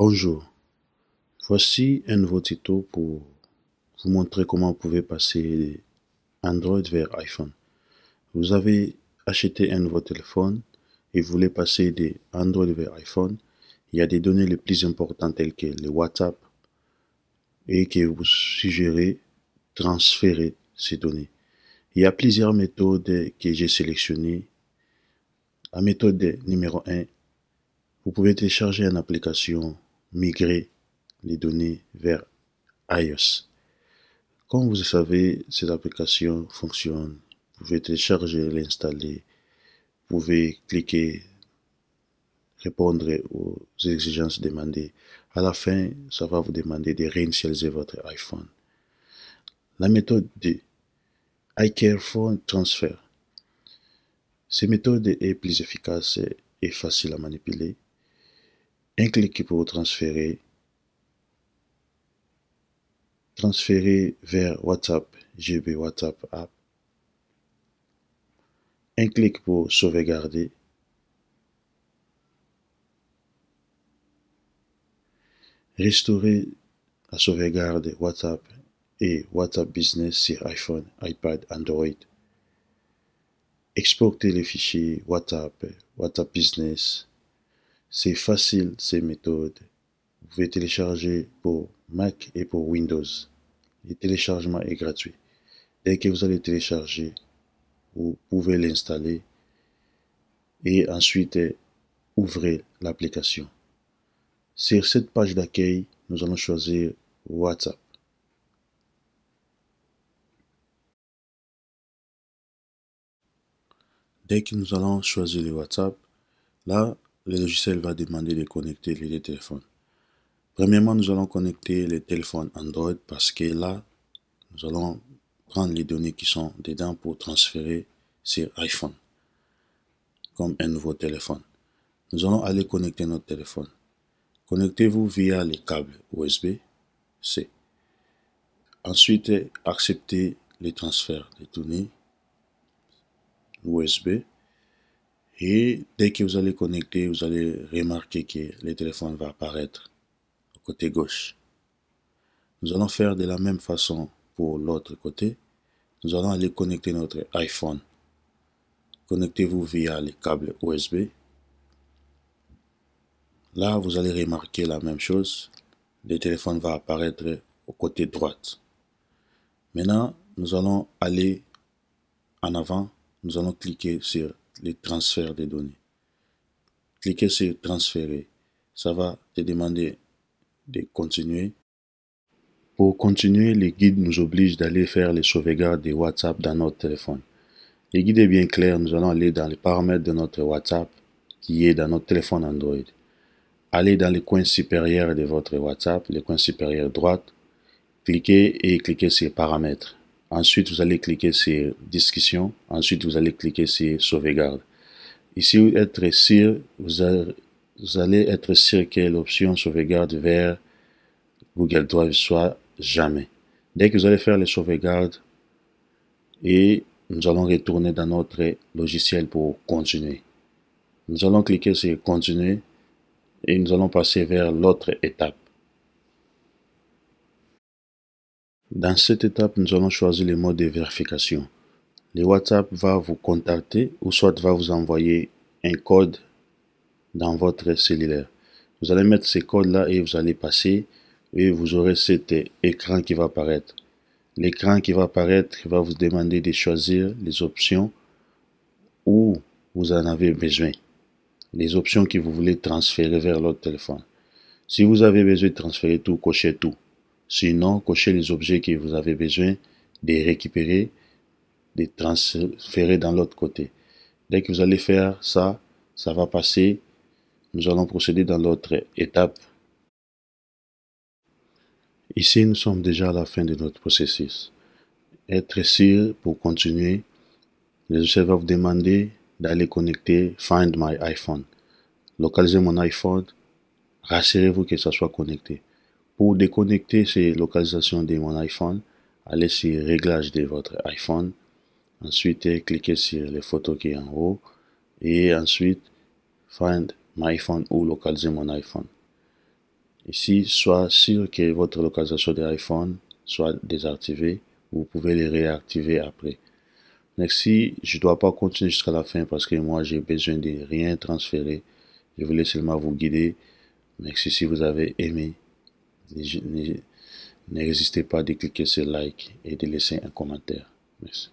Bonjour, voici un nouveau tuto pour vous montrer comment vous pouvez passer Android vers iPhone. Vous avez acheté un nouveau téléphone et vous voulez passer de Android vers iPhone. Il y a des données les plus importantes telles que les WhatsApp et que vous suggérez transférer ces données. Il y a plusieurs méthodes que j'ai sélectionnées. La méthode numéro 1, vous pouvez télécharger une application migrer les données vers iOS. Comme vous le savez, cette application fonctionne. Vous pouvez télécharger, l'installer. Vous pouvez cliquer, répondre aux exigences demandées. À la fin, ça va vous demander de réinitialiser votre iPhone. La méthode de iCareFone Transfer. Cette méthode est plus efficace et facile à manipuler un clic pour transférer. Transférer vers WhatsApp, GB WhatsApp App. Un clic pour sauvegarder. Restaurer la sauvegarde WhatsApp et WhatsApp Business sur iPhone, iPad, Android. Exporter les fichiers WhatsApp, WhatsApp Business, c'est facile, ces méthodes. Vous pouvez télécharger pour Mac et pour Windows. Le téléchargement est gratuit. Dès que vous allez télécharger, vous pouvez l'installer et ensuite ouvrir l'application. Sur cette page d'accueil, nous allons choisir WhatsApp. Dès que nous allons choisir le WhatsApp, là, le logiciel va demander de connecter les téléphones. Premièrement, nous allons connecter les téléphones Android parce que là, nous allons prendre les données qui sont dedans pour transférer sur iPhone comme un nouveau téléphone. Nous allons aller connecter notre téléphone. Connectez-vous via les câbles USB-C. Ensuite, acceptez les transferts des données USB et dès que vous allez connecter, vous allez remarquer que le téléphone va apparaître au côté gauche. Nous allons faire de la même façon pour l'autre côté. Nous allons aller connecter notre iPhone. Connectez-vous via les câbles USB. Là, vous allez remarquer la même chose. Le téléphone va apparaître au côté droite. Maintenant, nous allons aller en avant. Nous allons cliquer sur les transferts des données. Cliquez sur Transférer. Ça va te demander de continuer. Pour continuer, le guide nous oblige d'aller faire les sauvegardes de WhatsApp dans notre téléphone. Le guide est bien clair, nous allons aller dans les paramètres de notre WhatsApp qui est dans notre téléphone Android. Allez dans le coin supérieur de votre WhatsApp, le coin supérieur droite, cliquez et cliquez sur Paramètres. Ensuite, vous allez cliquer sur Discussion. Ensuite, vous allez cliquer sur Sauvegarde. Ici, être sûr, vous, allez être sûr que l'option Sauvegarde vers Google Drive soit jamais. Dès que vous allez faire les sauvegardes, et nous allons retourner dans notre logiciel pour continuer. Nous allons cliquer sur Continuer et nous allons passer vers l'autre étape. Dans cette étape, nous allons choisir les modes de vérification. Le WhatsApp va vous contacter ou soit va vous envoyer un code dans votre cellulaire. Vous allez mettre ce code-là et vous allez passer et vous aurez cet écran qui va apparaître. L'écran qui va apparaître va vous demander de choisir les options où vous en avez besoin. Les options que vous voulez transférer vers l'autre téléphone. Si vous avez besoin de transférer tout, cochez tout. Sinon, cochez les objets que vous avez besoin de récupérer, de transférer dans l'autre côté. Dès que vous allez faire ça, ça va passer. Nous allons procéder dans l'autre étape. Ici, nous sommes déjà à la fin de notre processus. Être sûr pour continuer, le serveur vous demander d'aller connecter Find My iPhone. Localisez mon iPhone. Rassurez-vous que ça soit connecté. Pour déconnecter ces localisations de mon iPhone, allez sur Réglages de votre iPhone. Ensuite, cliquez sur les photos qui est en haut et ensuite Find my iPhone ou localiser mon iPhone. Ici, soit sûr que votre localisation de iPhone soit désactivée, vous pouvez les réactiver après. Merci. je ne dois pas continuer jusqu'à la fin parce que moi j'ai besoin de rien transférer, je voulais seulement vous guider. Merci si vous avez aimé. N'hésitez pas de cliquer sur like et de laisser un commentaire. Merci.